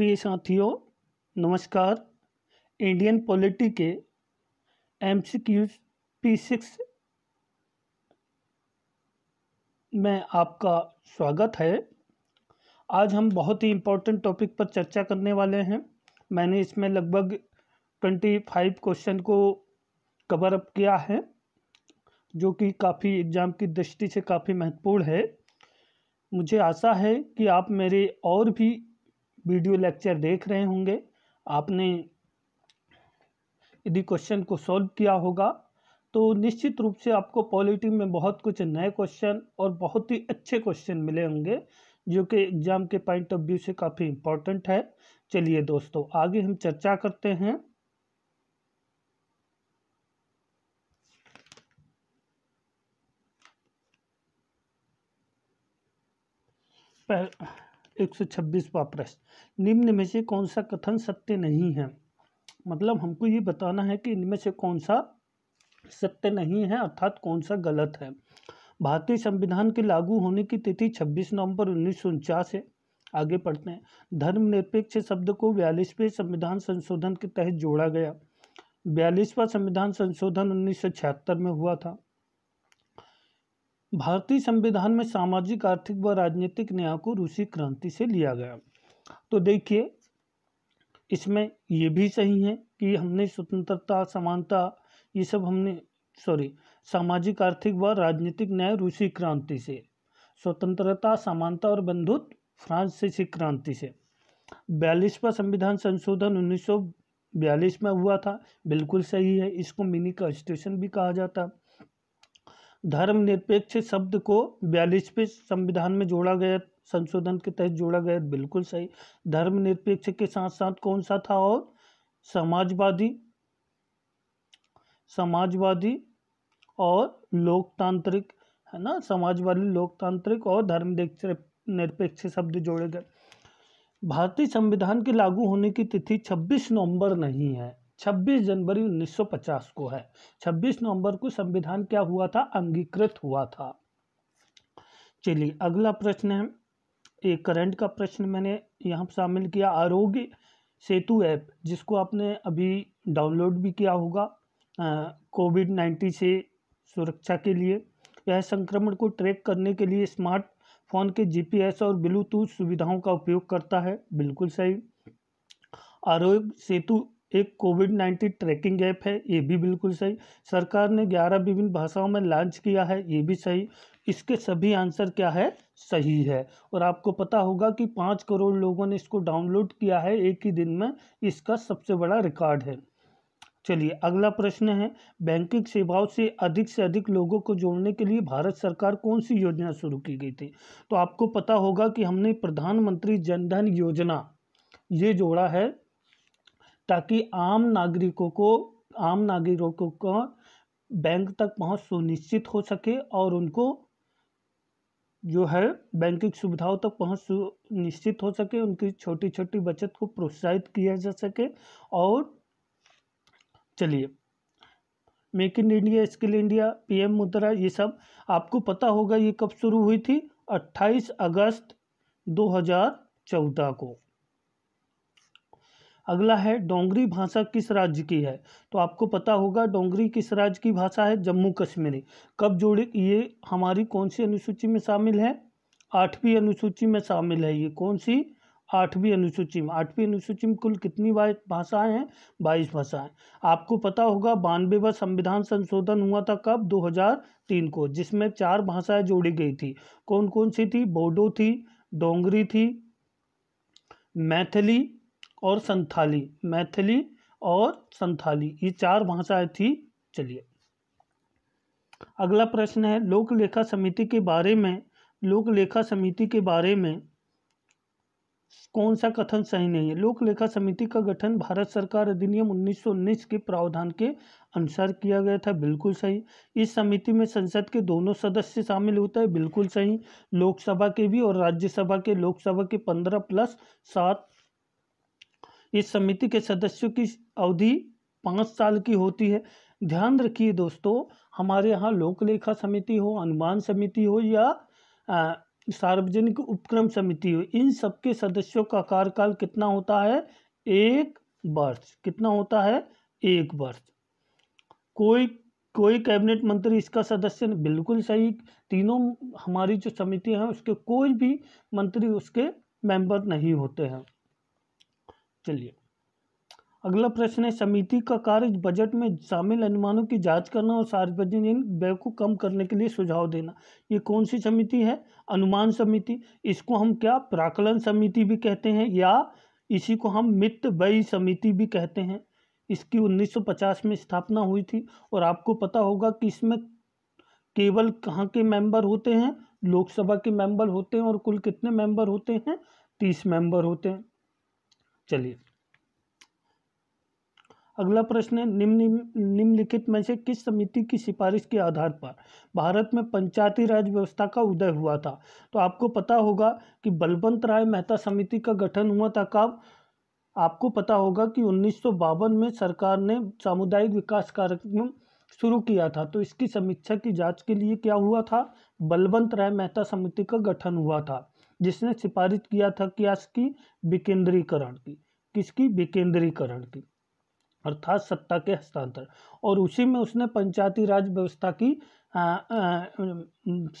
प्रिय साथियों नमस्कार इंडियन पॉलिटी के M C Qs P six में आपका स्वागत है आज हम बहुत ही इम्पोर्टेंट टॉपिक पर चर्चा करने वाले हैं मैंने इसमें लगभग ट्वेंटी फाइव क्वेश्चन को कवर अप किया है जो कि काफ़ी एग्ज़ाम की दृष्टि से काफ़ी महत्वपूर्ण है मुझे आशा है कि आप मेरे और भी वीडियो लेक्चर देख रहे होंगे आपने यदि क्वेश्चन को सॉल्व किया होगा तो निश्चित रूप से आपको पॉलिटी में बहुत कुछ नए क्वेश्चन और बहुत ही अच्छे क्वेश्चन मिले होंगे जो कि एग्ज़ाम के पॉइंट ऑफ व्यू से काफ़ी इम्पोर्टेंट है चलिए दोस्तों आगे हम चर्चा करते हैं पह... एक सौ छब्बीसवा प्रश्न निम्न में से कौन सा कथन सत्य नहीं है मतलब हमको ये बताना है कि इनमें से कौन सा सत्य नहीं है अर्थात कौन सा गलत है भारतीय संविधान के लागू होने की तिथि 26 नवंबर उन्नीस है आगे पढ़ते हैं धर्मनिरपेक्ष शब्द को बयालीसवें संविधान संशोधन के तहत जोड़ा गया बयालीसवा संविधान संशोधन उन्नीस में हुआ था भारतीय संविधान में सामाजिक आर्थिक व राजनीतिक न्याय को रूसी क्रांति से लिया गया तो देखिए इसमें ये भी सही है कि हमने स्वतंत्रता समानता ये सब हमने सॉरी सामाजिक आर्थिक व राजनीतिक न्याय रूसी क्रांति से स्वतंत्रता समानता और बंधुत्व फ्रांस फ्रांसीसी क्रांति से बयालीसवा संविधान संशोधन उन्नीस में हुआ था बिल्कुल सही है इसको मिनी कॉन्स्टिट्यूशन भी कहा जाता धर्मनिरपेक्ष शब्द को बयालीसवें संविधान में जोड़ा गया संशोधन के तहत जोड़ा गया बिल्कुल सही धर्मनिरपेक्ष के साथ साथ कौन सा था और समाजवादी समाजवादी और लोकतांत्रिक है ना समाजवादी लोकतांत्रिक और धर्म निरपेक्ष शब्द जोड़े गए भारतीय संविधान के लागू होने की तिथि 26 नवंबर नहीं है 26 जनवरी 1950 को है 26 नवंबर को संविधान क्या हुआ था अंगीकृत हुआ था चलिए अगला प्रश्न है एक करंट का प्रश्न मैंने यहाँ शामिल किया आरोग्य सेतु ऐप जिसको आपने अभी डाउनलोड भी किया होगा कोविड नाइन्टीन से सुरक्षा के लिए यह संक्रमण को ट्रैक करने के लिए स्मार्ट फ़ोन के जीपीएस और ब्लूटूथ सुविधाओं का उपयोग करता है बिल्कुल सही आरोग्य सेतु एक कोविड नाइन्टीन ट्रैकिंग ऐप है ये भी बिल्कुल सही सरकार ने ग्यारह विभिन्न भाषाओं में लॉन्च किया है ये भी सही इसके सभी आंसर क्या है सही है और आपको पता होगा कि पाँच करोड़ लोगों ने इसको डाउनलोड किया है एक ही दिन में इसका सबसे बड़ा रिकॉर्ड है चलिए अगला प्रश्न है बैंकिंग सेवाओं से अधिक से अधिक लोगों को जोड़ने के लिए भारत सरकार कौन सी योजना शुरू की गई थी तो आपको पता होगा कि हमने प्रधानमंत्री जनधन योजना ये जोड़ा है ताकि आम नागरिकों को आम नागरिकों को बैंक तक पहुंच सुनिश्चित हो सके और उनको जो है बैंकिंग सुविधाओं तक पहुंच सुनिश्चित हो सके उनकी छोटी छोटी बचत को प्रोत्साहित किया जा सके और चलिए make in India skill India PM Mudra ये सब आपको पता होगा ये कब शुरू हुई थी 28 अगस्त 2014 को अगला है डोंगरी भाषा किस राज्य की है तो आपको पता होगा डोंगरी किस राज्य की भाषा है जम्मू कश्मीरी कब जोड़ी ये हमारी कौन सी अनुसूची में शामिल है आठवीं अनुसूची में शामिल है ये कौन सी आठवीं अनुसूची में आठवीं अनुसूची में कुल कितनी भाषाएं हैं बाईस भाषाएं आपको पता होगा बानवे व संविधान संशोधन हुआ था कब 2003 को जिसमें चार भाषाएं जोड़ी गई थी कौन कौन सी थी बोडो थी डोंगरी थी मैथिली और संथाली मैथिली और संथाली ये चार भाषाएं थी चलिए अगला प्रश्न है लोक लेखा समिति के बारे में लोक लेखा समिति के बारे में कौन सा कथन सही नहीं है लोक लेखा समिति का गठन भारत सरकार अधिनियम 1919 के प्रावधान के अनुसार किया गया था बिल्कुल सही इस समिति में संसद के दोनों सदस्य शामिल होता है बिल्कुल सही लोकसभा के भी और राज्यसभा के लोकसभा के पंद्रह प्लस सात इस समिति के सदस्यों की अवधि पाँच साल की होती है ध्यान रखिए दोस्तों हमारे यहाँ लोकलेखा समिति हो अनुमान समिति हो या सार्वजनिक उपक्रम समिति हो इन सबके सदस्यों का कार्यकाल कितना होता है एक वर्ष कितना होता है एक वर्ष कोई कोई कैबिनेट मंत्री इसका सदस्य बिल्कुल सही तीनों हमारी जो समिति हैं उसके कोई भी मंत्री उसके मेंबर नहीं होते हैं चलिए अगला प्रश्न है समिति का कार्य बजट में शामिल अनुमानों की जांच करना और सार्वजनिक व्यय को कम करने के लिए सुझाव देना ये कौन सी समिति है अनुमान समिति इसको हम क्या प्राकलन समिति भी कहते हैं या इसी को हम मित्त व्यय समिति भी कहते हैं इसकी 1950 में स्थापना हुई थी और आपको पता होगा कि इसमें केवल कहाँ के मेंबर होते हैं लोकसभा के मेंबर होते हैं और कुल कितने मेंबर होते हैं तीस मेंबर होते हैं चलिए अगला प्रश्न है निम्न निम्नलिखित में से किस समिति की सिफारिश के आधार पर भारत में पंचायती राज व्यवस्था का उदय हुआ था तो आपको पता होगा कि बलवंत राय मेहता समिति का गठन हुआ था कब आपको पता होगा कि उन्नीस में सरकार ने सामुदायिक विकास कार्यक्रम शुरू किया था तो इसकी समीक्षा की जांच के लिए क्या हुआ था बलवंत राय मेहता समिति का गठन हुआ था जिसने सिफारिश किया था कि की विकेंद्रीकरण की किसकी विकेंद्रीकरण की अर्थात सत्ता के हस्तांतरण और उसी में उसने पंचायती राज व्यवस्था की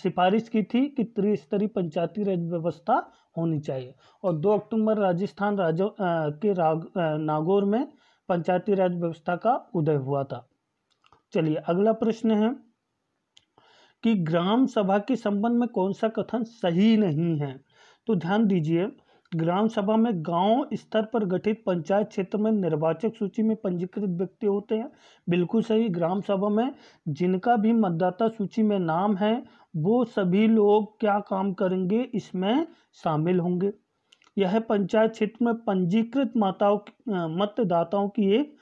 सिफारिश की थी कि त्रिस्तरीय पंचायती राज व्यवस्था होनी चाहिए और 2 अक्टूबर राजस्थान राज्य के राग नागौर में पंचायती राज व्यवस्था का उदय हुआ था चलिए अगला प्रश्न है कि ग्राम सभा के संबंध में कौन सा कथन सही नहीं है तो ध्यान दीजिए ग्राम सभा में गांव स्तर पर गठित पंचायत क्षेत्र में निर्वाचक सूची में पंजीकृत व्यक्ति होते हैं बिल्कुल सही ग्राम सभा में जिनका भी मतदाता सूची में नाम है वो सभी लोग क्या काम करेंगे इसमें शामिल होंगे यह पंचायत क्षेत्र में पंजीकृत माताओं मतदाताओं की एक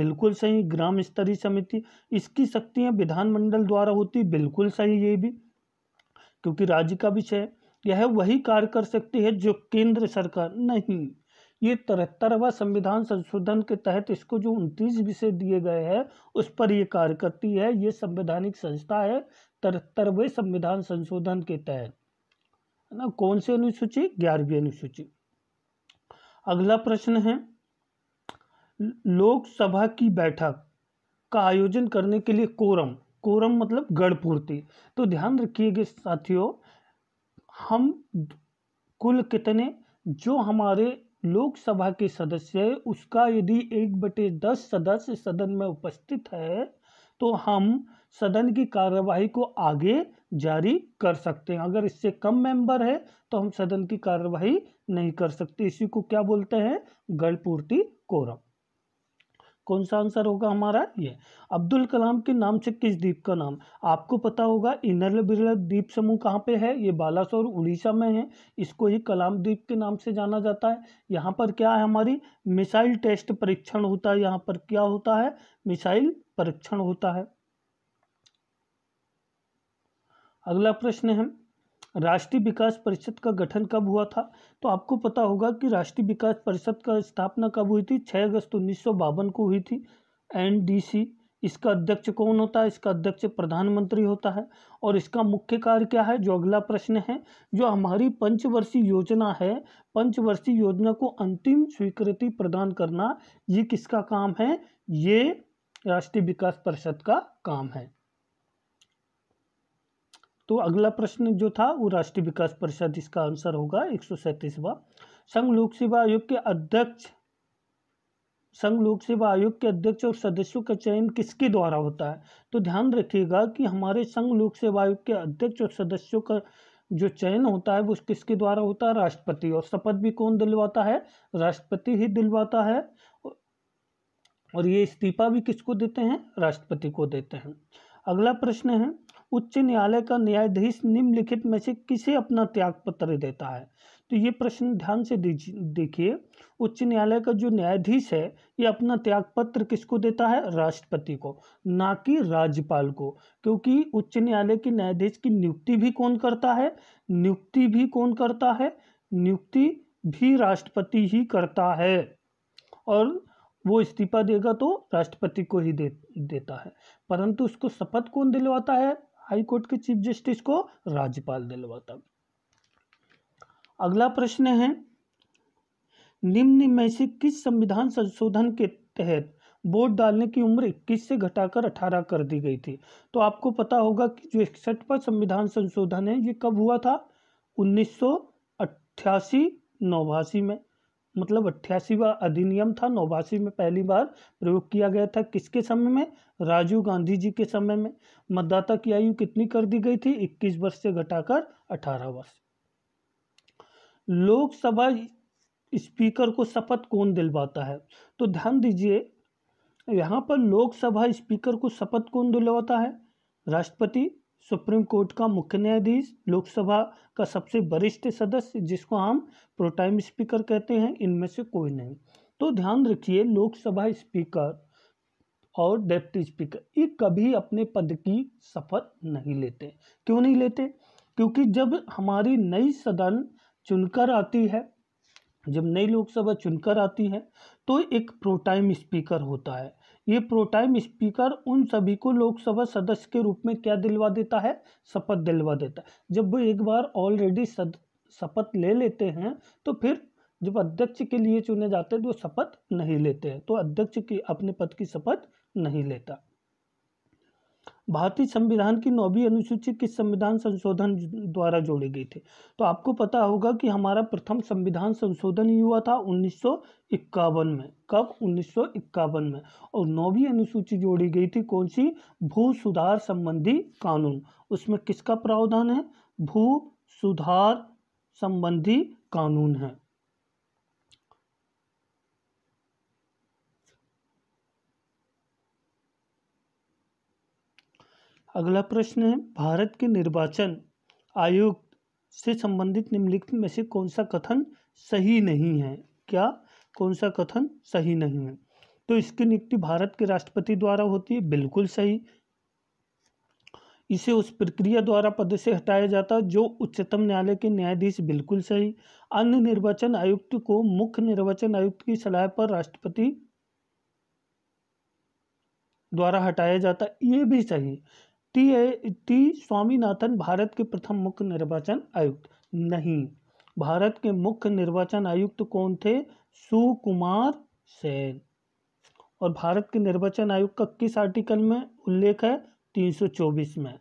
बिल्कुल सही ग्राम स्तरीय समिति इसकी शक्तियाँ विधानमंडल द्वारा होती बिल्कुल सही ये भी क्योंकि राज्य का विषय यह वही कार्य कर सकती है जो केंद्र सरकार नहीं ये तिहत्तरवा संविधान संशोधन के तहत इसको जो उनतीस विषय दिए गए हैं उस पर ये कार्य करती है ये संवैधानिक संस्था है तिहत्तरवे संविधान संशोधन के तहत है ना कौन सी अनुसूची ग्यारहवीं अनुसूची अगला प्रश्न है लोकसभा की बैठक का आयोजन करने के लिए कोरम कोरम मतलब गढ़पूर्ति तो ध्यान रखिएगा साथियों हम कुल कितने जो हमारे लोकसभा के सदस्य है उसका यदि एक बटे दस सदस्य सदन में उपस्थित है तो हम सदन की कार्यवाही को आगे जारी कर सकते हैं अगर इससे कम मेंबर है तो हम सदन की कार्यवाही नहीं कर सकते इसी को क्या बोलते हैं गणपूर्ति कोरम कौन सा आंसर होगा हमारा ये अब्दुल कलाम के नाम से किस द्वीप का नाम आपको पता होगा इनर बिरल द्वीप समूह कहाँ पे है ये बालासोर उड़ीसा में है इसको ही कलाम द्वीप के नाम से जाना जाता है यहाँ पर क्या है हमारी मिसाइल टेस्ट परीक्षण होता है यहाँ पर क्या होता है मिसाइल परीक्षण होता है अगला प्रश्न है राष्ट्रीय विकास परिषद का गठन कब हुआ था तो आपको पता होगा कि राष्ट्रीय विकास परिषद का स्थापना कब हुई थी 6 अगस्त उन्नीस को हुई थी एनडीसी इसका अध्यक्ष कौन होता है इसका अध्यक्ष प्रधानमंत्री होता है और इसका मुख्य कार्य क्या है जो अगला प्रश्न है जो हमारी पंचवर्षीय योजना है पंचवर्षीय योजना को अंतिम स्वीकृति प्रदान करना ये किसका काम है ये राष्ट्रीय विकास परिषद का काम है तो अगला प्रश्न जो था वो राष्ट्रीय विकास परिषद इसका आंसर होगा एक सौ संघ लोक सेवा आयोग के अध्यक्ष संघ लोक सेवा आयोग के अध्यक्ष और सदस्यों का चयन किसके द्वारा होता है तो ध्यान रखिएगा कि हमारे संघ लोक सेवा आयोग के अध्यक्ष और सदस्यों का जो चयन होता है वो किसके द्वारा होता है राष्ट्रपति और शपथ भी कौन दिलवाता है राष्ट्रपति ही दिलवाता है और ये इस्तीफा भी किसको देते हैं राष्ट्रपति को देते हैं अगला प्रश्न है उच्च न्यायालय का न्यायाधीश निम्नलिखित में से किसे अपना त्यागपत्र देता है तो ये प्रश्न ध्यान से देखिए उच्च न्यायालय का जो न्यायाधीश है ये अपना त्यागपत्र किसको देता है राष्ट्रपति को ना कि राज्यपाल को क्योंकि उच्च न्यायालय के न्यायाधीश की नियुक्ति भी कौन करता है नियुक्ति भी कौन करता है नियुक्ति भी राष्ट्रपति ही करता है और वो इस्तीफा देगा तो राष्ट्रपति को ही दे देता है परंतु उसको शपथ कौन दिलवाता है कोर्ट के चीफ जस्टिस को राज्यपाल दिलवाता अगला प्रश्न है निम्न में से किस संविधान संशोधन के तहत वोट डालने की उम्र इक्कीस से घटाकर अठारह कर दी गई थी तो आपको पता होगा कि जो इकसठवा संविधान संशोधन है ये कब हुआ था उन्नीस सौ अट्ठासी नौवासी में मतलब अट्ठासीवा अधिनियम था नौवासी में पहली बार प्रयोग किया गया था किसके समय में राजीव गांधी जी के समय में मतदाता की आयु कितनी कर दी गई थी 21 वर्ष से घटाकर 18 वर्ष लोकसभा स्पीकर को शपथ कौन दिलवाता है तो ध्यान दीजिए यहाँ पर लोकसभा स्पीकर को शपथ कौन दिलवाता है राष्ट्रपति सुप्रीम कोर्ट का मुख्य न्यायाधीश लोकसभा का सबसे वरिष्ठ सदस्य जिसको हम प्रोटाइम स्पीकर कहते हैं इनमें से कोई नहीं तो ध्यान रखिए लोकसभा स्पीकर और डेप्टी स्पीकर ये कभी अपने पद की शपथ नहीं लेते क्यों नहीं लेते क्योंकि जब हमारी नई सदन चुनकर आती है जब नई लोकसभा चुनकर आती है तो एक प्रोटाइम स्पीकर होता है ये प्रोटाइम स्पीकर उन सभी को लोकसभा सदस्य के रूप में क्या दिलवा देता है शपथ दिलवा देता है जब वो एक बार ऑलरेडी शपथ ले लेते हैं तो फिर जब अध्यक्ष के लिए चुने जाते हैं तो शपथ नहीं लेते हैं तो अध्यक्ष की अपने पद की शपथ नहीं लेता भारतीय संविधान की नौवीं अनुसूची किस संविधान संशोधन द्वारा जोड़ी गई थी तो आपको पता होगा कि हमारा प्रथम संविधान संशोधन ही हुआ था उन्नीस में कब उन्नीस में और नौवीं अनुसूची जोड़ी गई थी कौन सी भू सुधार संबंधी कानून उसमें किसका प्रावधान है भू सुधार संबंधी कानून है अगला प्रश्न है भारत के निर्वाचन आयोग से संबंधित निम्नलिखित में से कौन सा कथन सही नहीं है क्या कौन सा कथन सही नहीं है तो इसकी नियुक्ति भारत के राष्ट्रपति द्वारा होती है बिल्कुल सही इसे उस प्रक्रिया द्वारा पद से हटाया जाता जो उच्चतम न्यायालय के न्यायाधीश बिल्कुल सही अन्य निर्वाचन आयुक्त को मुख्य निर्वाचन आयुक्त की सलाह पर राष्ट्रपति द्वारा हटाया जाता ये भी सही टी टी स्वामीनाथन भारत के प्रथम मुख्य निर्वाचन आयुक्त नहीं भारत के मुख्य निर्वाचन आयुक्त कौन थे सुकुमार सेन और भारत के निर्वाचन आयोग का किस आर्टिकल में उल्लेख है 324 में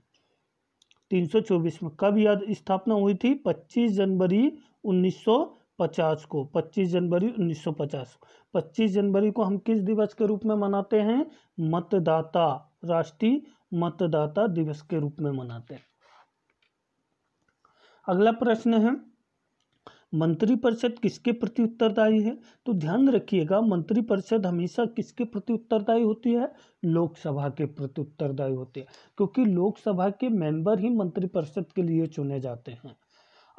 324 में कब याद स्थापना हुई थी 25 जनवरी 1950 को 25 जनवरी 1950 को 25 जनवरी को हम किस दिवस के रूप में मनाते हैं मतदाता राष्ट्रीय मतदाता दिवस के रूप में मनाते हैं अगला प्रश्न है मंत्रिपरिषद किसके प्रति उत्तरदायी है तो ध्यान रखिएगा मंत्रिपरिषद हमेशा किसके प्रति उत्तरदायी होती है लोकसभा के प्रति उत्तरदायी होती है क्योंकि लोकसभा के मेंबर ही मंत्रिपरिषद के लिए चुने जाते हैं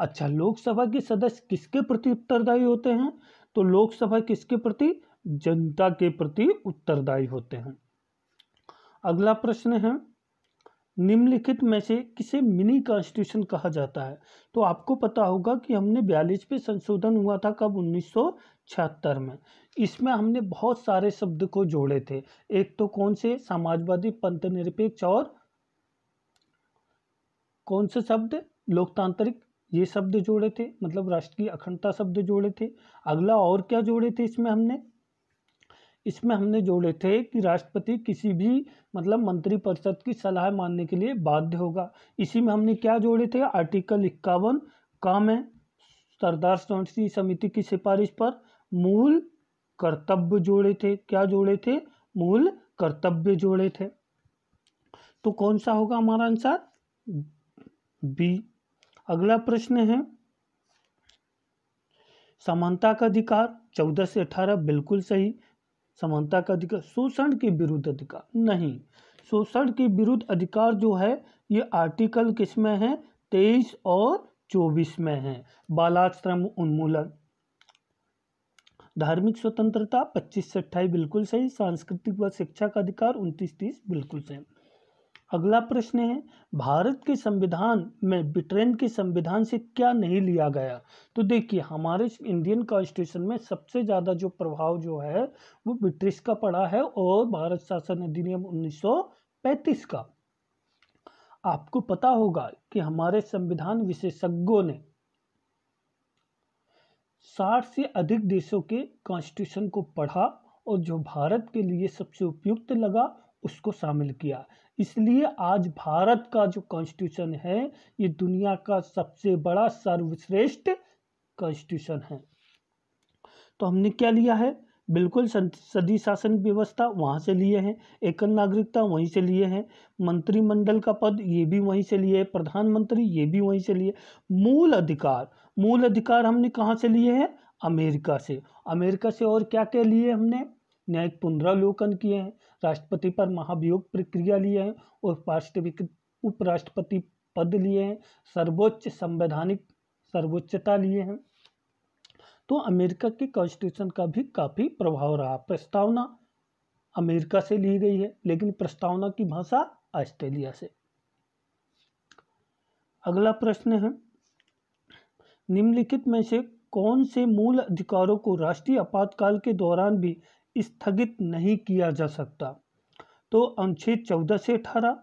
अच्छा लोकसभा के सदस्य किसके प्रति उत्तरदायी होते हैं तो लोकसभा किसके प्रति जनता के प्रति उत्तरदायी होते हैं अगला प्रश्न है निम्नलिखित में से किसे मिनी कॉन्स्टिट्यूशन कहा जाता है तो आपको पता होगा कि हमने बयालीस पे संशोधन हुआ था कब उन्नीस में इसमें हमने बहुत सारे शब्द को जोड़े थे एक तो कौन से समाजवादी पंथ निरपेक्ष और कौन से शब्द लोकतांत्रिक ये शब्द जोड़े थे मतलब राष्ट्र की अखंडता शब्द जोड़े थे अगला और क्या जोड़े थे इसमें हमने इसमें हमने जोड़े थे कि राष्ट्रपति किसी भी मतलब मंत्रिपरिषद की सलाह मानने के लिए बाध्य होगा इसी में हमने क्या जोड़े थे आर्टिकल इक्यावन काम है सरदार सोन समिति की सिफारिश पर मूल कर्तव्य जोड़े थे क्या जोड़े थे मूल कर्तव्य जोड़े थे तो कौन सा होगा हमारा आंसर बी अगला प्रश्न है समानता का अधिकार चौदह से अठारह बिल्कुल सही समानता का अधिकार शोषण के विरुद्ध अधिकार नहीं शोषण के विरुद्ध अधिकार जो है ये आर्टिकल किस में है तेईस और चौबीस में है बालाश्रम उन्मूलन धार्मिक स्वतंत्रता पच्चीस से अट्ठाईस बिल्कुल सही सांस्कृतिक व शिक्षा का अधिकार उनतीस तीस बिल्कुल सही अगला प्रश्न है भारत के संविधान में ब्रिटेन के संविधान से क्या नहीं लिया गया तो देखिए हमारे इंडियन कॉन्स्टिट्यूशन में सबसे ज़्यादा जो प्रभाव जो है वो ब्रिटिश का पड़ा है और भारत शासन अधिनियम 1935 का आपको पता होगा कि हमारे संविधान विशेषज्ञों ने साठ से अधिक देशों के कॉन्स्टिट्यूशन को पढ़ा और जो भारत के लिए सबसे उपयुक्त लगा उसको शामिल किया इसलिए आज भारत का जो कॉन्स्टिट्यूशन है ये दुनिया का सबसे बड़ा सर्वश्रेष्ठ कॉन्स्टिट्यूशन है तो हमने क्या लिया है बिल्कुल सदी शासन व्यवस्था वहाँ से लिए हैं एकल नागरिकता वहीं से लिए हैं मंत्रिमंडल का पद ये भी वहीं से लिए है प्रधानमंत्री ये भी वहीं से लिए मूल अधिकार मूल अधिकार हमने कहाँ से लिए हैं अमेरिका से अमेरिका से और क्या क्या लिए हमने न्यायिक पुनरावलोकन किए हैं राष्ट्रपति पर महाभियोग प्रक्रिया लिए हैं और उपराष्ट्रपति पद लिए हैं सर्वोच्च संवैधानिक सर्वोच्चता लिए हैं तो अमेरिका के कॉन्स्टिट्यूशन का भी काफ़ी प्रभाव रहा प्रस्तावना अमेरिका से ली गई है लेकिन प्रस्तावना की भाषा ऑस्ट्रेलिया से अगला प्रश्न है निम्नलिखित में से कौन से मूल अधिकारों को राष्ट्रीय आपातकाल के दौरान भी स्थगित नहीं किया जा सकता तो अनुच्छेद चौदह से अठारह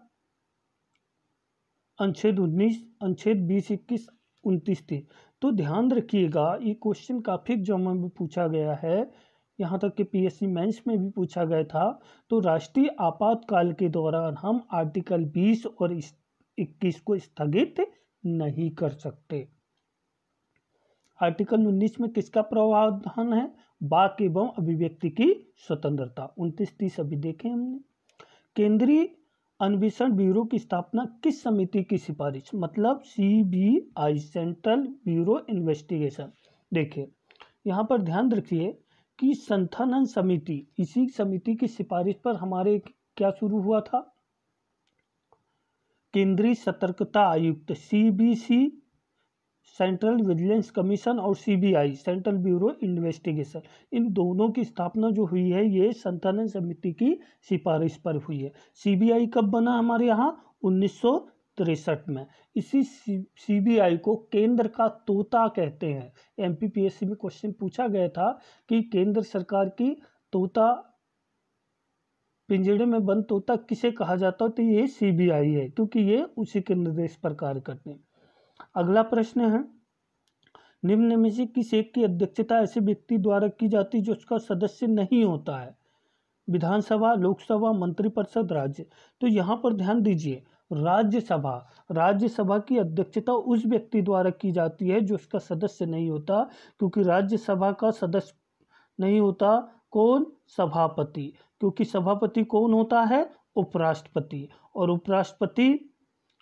अनुच्छेद उन्नीस अनुच्छेद बीस इक्कीस उनतीस तीस तो ध्यान रखिएगा ये क्वेश्चन काफ़ी एग्जामों में पूछा गया है यहाँ तक कि पीएससी मेंस में भी पूछा गया था तो राष्ट्रीय आपातकाल के दौरान हम आर्टिकल 20 और 21 को स्थगित नहीं कर सकते आर्टिकल 19 में किसका प्रावधान है वाक एवं अभिव्यक्ति की स्वतंत्रता उनतीस तीस अभी देखें हमने केंद्रीय अन्वेषण ब्यूरो की स्थापना किस समिति की सिफारिश मतलब सीबीआई सेंट्रल ब्यूरो इन्वेस्टिगेशन देखिए यहाँ पर ध्यान रखिए कि संथानन समिति इसी समिति की सिफारिश पर हमारे क्या शुरू हुआ था केंद्रीय सतर्कता आयुक्त सीबीसी सेंट्रल विजिलेंस कमीशन और सीबीआई सेंट्रल ब्यूरो इन्वेस्टिगेशन इन दोनों की स्थापना जो हुई है ये संतानन समिति की सिफारिश पर हुई है सीबीआई कब बना हमारे यहाँ उन्नीस तिरसठ में इसी सीबीआई को केंद्र का तोता कहते हैं एमपीपीएससी में क्वेश्चन पूछा गया था कि केंद्र सरकार की तोता पिंजड़े में बंद तोता किसे कहा जाता है तो ये सीबीआई है क्योंकि ये उसी के निर्देश पर कार्य करते हैं अगला प्रश्न है निम्न में से किस एक की अध्यक्षता ऐसे व्यक्ति द्वारा की जाती जो उसका सदस्य नहीं होता है विधानसभा लोकसभा मंत्रिपरिषद राज्य तो यहाँ पर ध्यान दीजिए राज्यसभा राज्यसभा की अध्यक्षता उस व्यक्ति द्वारा की जाती है जो उसका सदस्य नहीं होता क्योंकि राज्यसभा का सदस्य नहीं होता कौन सभापति क्योंकि सभापति कौन होता है उपराष्ट्रपति और उपराष्ट्रपति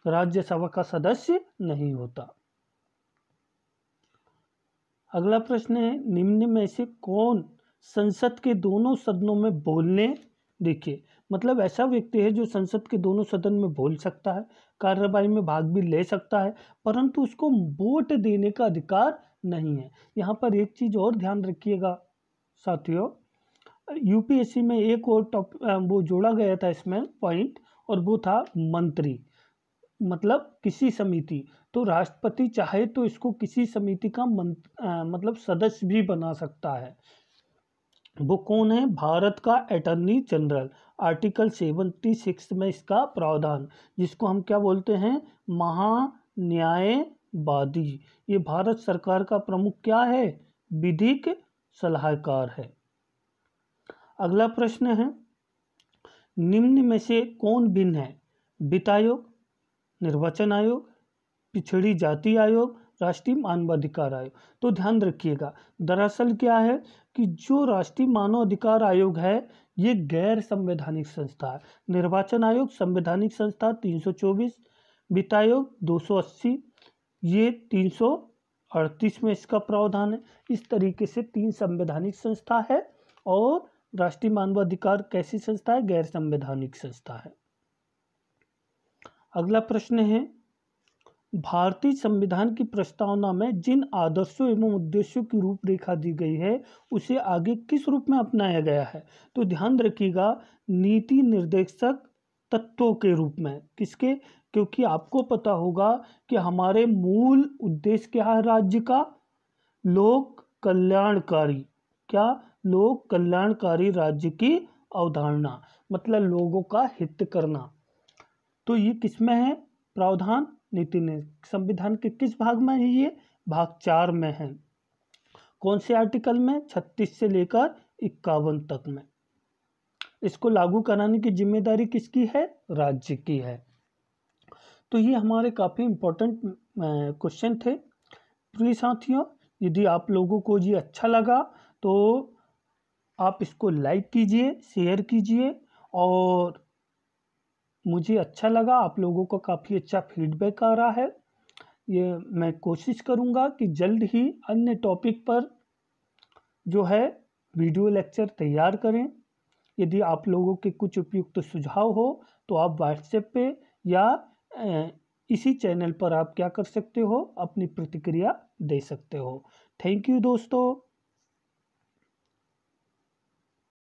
राज्यसभा का सदस्य नहीं होता अगला प्रश्न है निम्न में से कौन संसद के दोनों सदनों में बोलने देखिए मतलब ऐसा व्यक्ति है जो संसद के दोनों सदन में बोल सकता है कार्रवाई में भाग भी ले सकता है परंतु उसको वोट देने का अधिकार नहीं है यहाँ पर एक चीज़ और ध्यान रखिएगा साथियों यूपीएससी में एक और टॉप वो जोड़ा गया था इसमें पॉइंट और वो था मंत्री मतलब किसी समिति तो राष्ट्रपति चाहे तो इसको किसी समिति का आ, मतलब सदस्य भी बना सकता है वो कौन है भारत का attorney general article seventy six में इसका प्रावधान जिसको हम क्या बोलते हैं महान्यायवादी ये भारत सरकार का प्रमुख क्या है विधिक सलाहकार है अगला प्रश्न है निम्न में से कौन भिन्न है वित्त आयोग निर्वाचन आयोग पिछड़ी जाति आयोग राष्ट्रीय मानवाधिकार आयोग तो ध्यान रखिएगा दरअसल क्या है कि जो राष्ट्रीय मानवाधिकार आयोग है ये गैर संवैधानिक संस्था है निर्वाचन आयोग संवैधानिक संस्था 324 वित्त आयोग 280 ये 338 में इसका प्रावधान है इस तरीके से तीन संवैधानिक संस्था है और राष्ट्रीय मानवाधिकार कैसी संस्था है गैर संवैधानिक संस्था है अगला प्रश्न है भारतीय संविधान की प्रस्तावना में जिन आदर्शों एवं उद्देश्यों की रूपरेखा दी गई है उसे आगे किस रूप में अपनाया गया है तो ध्यान रखिएगा नीति निर्देशक तत्वों के रूप में किसके क्योंकि आपको पता होगा कि हमारे मूल उद्देश्य क्या है राज्य का लोक कल्याणकारी क्या लोक कल्याणकारी राज्य की अवधारणा मतलब लोगों का हित करना तो ये किस में है प्रावधान नीति ने संविधान के किस भाग में है ये भाग चार में है कौन से आर्टिकल में छत्तीस से लेकर इक्यावन तक में इसको लागू कराने की जिम्मेदारी किसकी है राज्य की है तो ये हमारे काफ़ी इम्पोर्टेंट क्वेश्चन थे प्रिय साथियों यदि आप लोगों को ये अच्छा लगा तो आप इसको लाइक कीजिए शेयर कीजिए और मुझे अच्छा लगा आप लोगों का काफ़ी अच्छा फीडबैक आ रहा है ये मैं कोशिश करूँगा कि जल्द ही अन्य टॉपिक पर जो है वीडियो लेक्चर तैयार करें यदि आप लोगों के कुछ उपयुक्त तो सुझाव हो तो आप व्हाट्सएप पे या इसी चैनल पर आप क्या कर सकते हो अपनी प्रतिक्रिया दे सकते हो थैंक यू दोस्तों